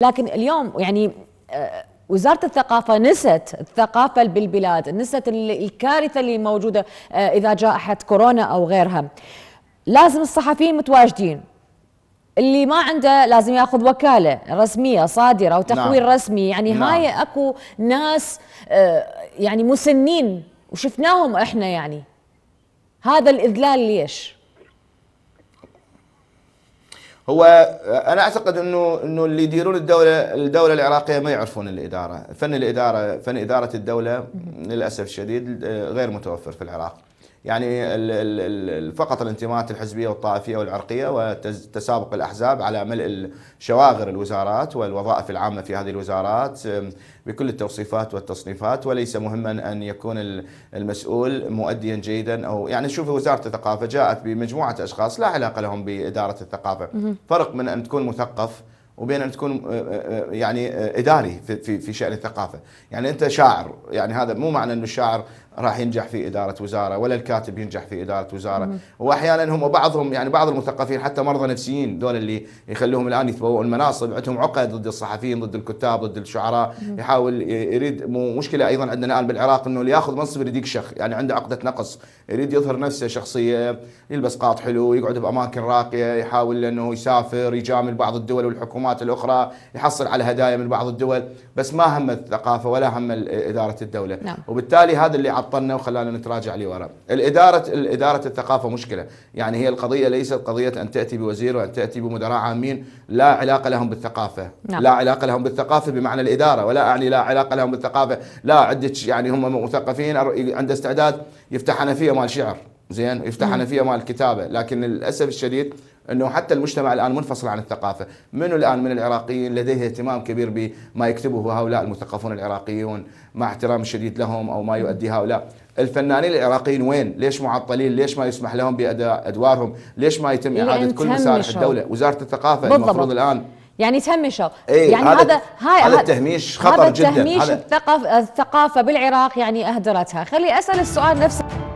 لكن اليوم يعني آه، وزارة الثقافة نست الثقافة بالبلاد نست الكارثة اللي موجودة آه، إذا جائحة كورونا أو غيرها لازم الصحفيين متواجدين اللي ما عنده لازم ياخذ وكاله رسميه صادره او تقوير نعم. رسمي يعني نعم. هاي اكو ناس آه، يعني مسنين وشفناهم احنا يعني هذا الاذلال ليش؟ هو انا اعتقد انه انه اللي يديرون الدوله الدوله العراقيه ما يعرفون الاداره، فن الاداره، فن اداره الدوله للاسف الشديد آه، غير متوفر في العراق. يعني فقط الانتماءات الحزبيه والطائفيه والعرقيه وتسابق الاحزاب على ملء شواغر الوزارات والوظائف العامه في هذه الوزارات بكل التوصيفات والتصنيفات وليس مهما ان يكون المسؤول مؤديا جيدا او يعني شوفي وزاره الثقافه جاءت بمجموعه اشخاص لا علاقه لهم باداره الثقافه، فرق من ان تكون مثقف وبين ان تكون آه، آه، آه، يعني اداري في في شان الثقافه، يعني انت شاعر يعني هذا مو معنى انه الشاعر راح ينجح في اداره وزاره ولا الكاتب ينجح في اداره وزاره، واحيانا هم بعضهم يعني بعض المثقفين حتى مرضى نفسيين دول اللي يخلوهم الان يتبوؤون المناصب عندهم عقد ضد الصحفيين ضد الكتاب ضد الشعراء يحاول يريد مشكله ايضا عندنا الان بالعراق انه اللي ياخذ منصب يريد يكشخ يعني عنده عقده نقص، يريد يظهر نفسه شخصيه يلبس قاط حلو يقعد باماكن راقيه يحاول انه يسافر يجامل بعض الدول والحكومات المنظمات الاخرى يحصل على هدايا من بعض الدول بس ما هم الثقافه ولا هم اداره الدوله نعم. وبالتالي هذا اللي عطلنا وخلانا نتراجع لورا الاداره الاداره الثقافه مشكله يعني هي القضيه ليست قضيه ان تاتي بوزير وان تاتي بمدراء عامين لا علاقه لهم بالثقافه نعم. لا علاقه لهم بالثقافه بمعنى الاداره ولا اعني لا علاقه لهم بالثقافه لا عندك يعني هم مثقفين عنده استعداد يفتح حنفيه مال شعر زين يفتح حنفيه نعم. مال كتابه لكن للاسف الشديد انه حتى المجتمع الان منفصل عن الثقافه، من الان من العراقيين لديه اهتمام كبير بما يكتبه هؤلاء المثقفون العراقيون مع احترام الشديد لهم او ما يؤدي هؤلاء، الفنانين العراقيين وين؟ ليش معطلين؟ ليش ما يسمح لهم باداء ادوارهم؟ ليش ما يتم اعاده كل مسارح الدوله؟ وزاره الثقافه بالضبط. المفروض الان يعني تهمشوا إيه يعني هذا هذا, هاي هذا التهميش خطر هذا جدا هذا تهميش الثقافه بالعراق يعني اهدرتها، خلي اسال السؤال نفسه